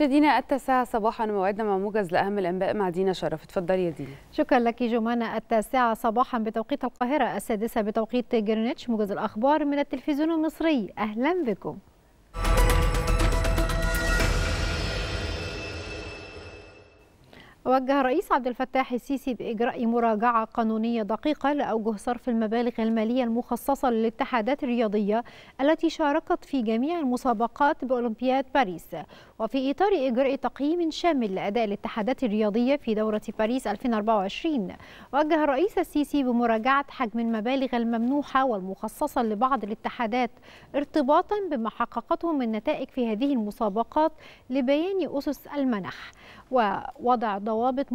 مشاهدينا التاسعة صباحا موعدنا مع موجز لأهم الأنباء مع دينا شرف اتفضلي يا دينا شكرا لك جمانة التاسعة صباحا بتوقيت القاهرة السادسة بتوقيت جرينتش موجز الأخبار من التلفزيون المصري أهلا بكم وجه الرئيس عبد الفتاح السيسي بإجراء مراجعة قانونية دقيقة لأوجه صرف المبالغ المالية المخصصة للاتحادات الرياضية التي شاركت في جميع المسابقات بأولمبياد باريس وفي إطار إجراء تقييم شامل لأداء الاتحادات الرياضية في دورة باريس 2024 وجه الرئيس السيسي بمراجعة حجم المبالغ الممنوحة والمخصصة لبعض الاتحادات ارتباطا بما حققته من نتائج في هذه المسابقات لبيان أسس المنح ووضع ضوابط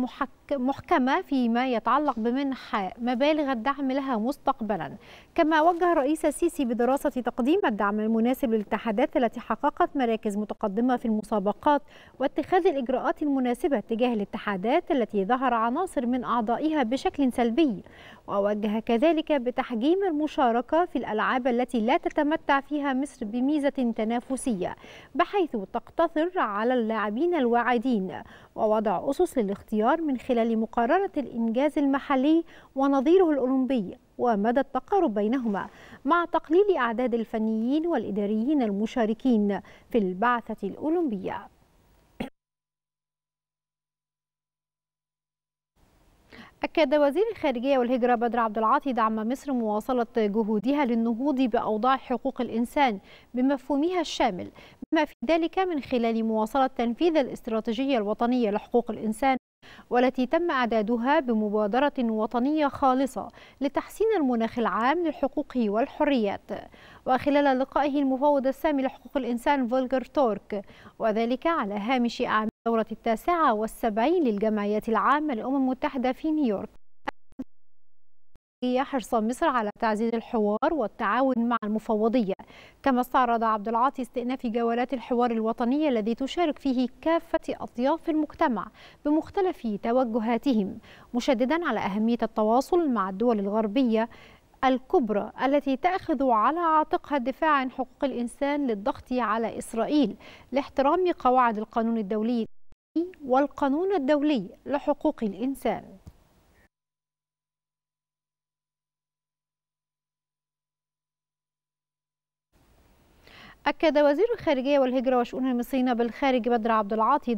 محكمة فيما يتعلق بمنح مبالغ الدعم لها مستقبلا كما وجه الرئيس السيسي بدراسة تقديم الدعم المناسب للاتحادات التي حققت مراكز متقدمة في المسابقات واتخاذ الإجراءات المناسبة تجاه الاتحادات التي ظهر عناصر من أعضائها بشكل سلبي ووجه كذلك بتحجيم المشاركة في الألعاب التي لا تتمتع فيها مصر بميزة تنافسية بحيث تقتصر على اللاعبين الواعدين ووضع أسس الاختيار من خلال مقارنة الإنجاز المحلي ونظيره الأولمبي ومدى التقارب بينهما مع تقليل أعداد الفنيين والإداريين المشاركين في البعثة الأولمبية أكد وزير الخارجية والهجرة بدر عبد العاطي دعم مصر مواصلة جهودها للنهوض بأوضاع حقوق الإنسان بمفهومها الشامل بما في ذلك من خلال مواصلة تنفيذ الاستراتيجية الوطنية لحقوق الإنسان والتي تم إعدادها بمبادرة وطنية خالصة لتحسين المناخ العام للحقوق والحريات وخلال لقائه المفوض السامي لحقوق الإنسان فولجر تورك وذلك على هامش أعمال الدورة التاسعة والسبعين للجمعيات العامة للأمم المتحدة في نيويورك حرص مصر على تعزيز الحوار والتعاون مع المفوضية كما استعرض عبد العاطي استئناف جولات الحوار الوطني الذي تشارك فيه كافة أطياف المجتمع بمختلف توجهاتهم مشددا على أهمية التواصل مع الدول الغربية الكبرى التي تأخذ على عاتقها الدفاع عن حقوق الإنسان للضغط على إسرائيل لاحترام قواعد القانون الدولي والقانون الدولي لحقوق الإنسان أكد وزير الخارجية والهجرة وشؤون المصريين بالخارج بدر عبد العاطي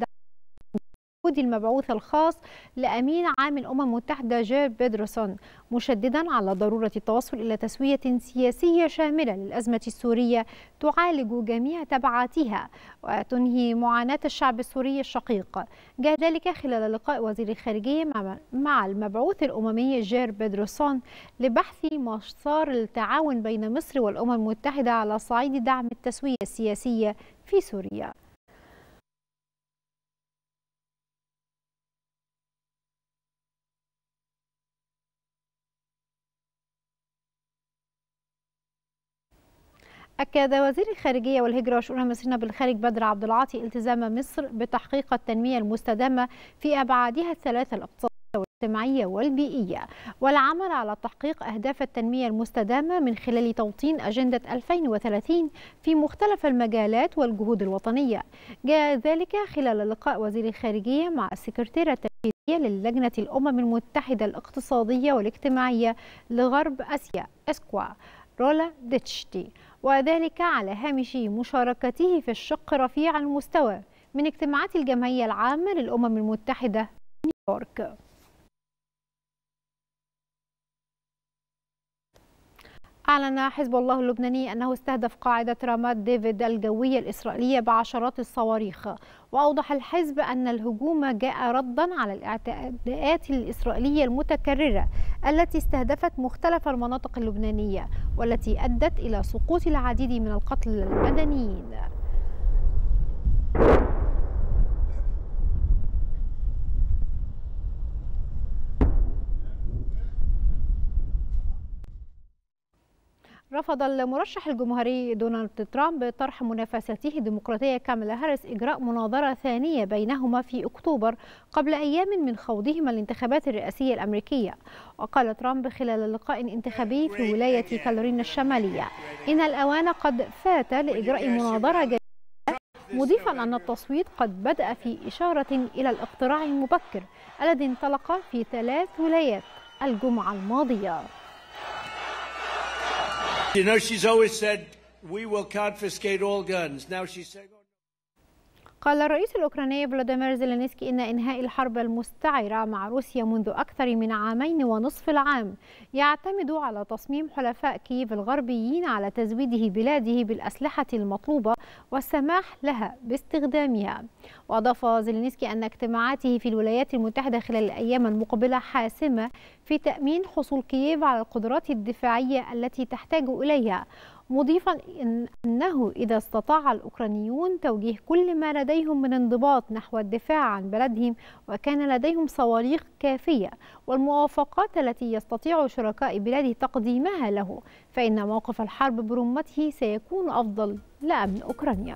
السعودي المبعوث الخاص لأمين عام الأمم المتحدة جير بيدرسون مشددا على ضرورة التوصل إلى تسوية سياسية شاملة للأزمة السورية تعالج جميع تبعاتها وتنهي معاناة الشعب السوري الشقيق جاء ذلك خلال لقاء وزير الخارجية مع المبعوث الأممي جير بيدرسون لبحث مسار التعاون بين مصر والأمم المتحدة على صعيد دعم التسوية السياسية في سوريا أكد وزير الخارجية والهجرة وشؤون المصريين بالخارج بدر عبد العاطي التزام مصر بتحقيق التنمية المستدامة في أبعادها الثلاثة الاقتصادية والاجتماعية والبيئية والعمل على تحقيق أهداف التنمية المستدامة من خلال توطين أجندة 2030 في مختلف المجالات والجهود الوطنية جاء ذلك خلال لقاء وزير الخارجية مع السكرتيرة التنفيذية للجنة الأمم المتحدة الاقتصادية والاجتماعية لغرب آسيا إسكوا رولا ديتشتي وذلك على هامش مشاركته في الشق رفيع المستوى من اجتماعات الجمعية العامة للأمم المتحدة نيويورك أعلن حزب الله اللبناني أنه استهدف قاعدة رامات ديفيد الجوية الإسرائيلية بعشرات الصواريخ وأوضح الحزب أن الهجوم جاء ردا على الاعتداءات الإسرائيلية المتكررة التي استهدفت مختلف المناطق اللبنانية والتي أدت إلى سقوط العديد من القتل المدنيين رفض المرشح الجمهوري دونالد ترامب طرح منافسته الديمقراطية كاملا هاريس إجراء مناظرة ثانية بينهما في أكتوبر قبل أيام من خوضهما الانتخابات الرئاسية الأمريكية وقال ترامب خلال لقاء انتخابي في ولاية كالورينا الشمالية إن الأوان قد فات لإجراء مناظرة جديدة مضيفا أن التصويت قد بدأ في إشارة إلى الاقتراع المبكر الذي انطلق في ثلاث ولايات الجمعة الماضية You know, she's always said, we will confiscate all guns. Now she's saying. قال الرئيس الأوكراني فلاديمير زيلينسكي إن إنهاء الحرب المستعرة مع روسيا منذ أكثر من عامين ونصف العام يعتمد على تصميم حلفاء كييف الغربيين على تزويده بلاده بالأسلحة المطلوبة والسماح لها باستخدامها وأضاف زيلينسكي أن اجتماعاته في الولايات المتحدة خلال الأيام المقبلة حاسمة في تأمين حصول كييف على القدرات الدفاعية التي تحتاج إليها مضيفا أنه إذا استطاع الأوكرانيون توجيه كل ما لديهم من انضباط نحو الدفاع عن بلدهم وكان لديهم صواريخ كافية والموافقات التي يستطيع شركاء بلاده تقديمها له فإن موقف الحرب برمته سيكون أفضل لأمن أوكرانيا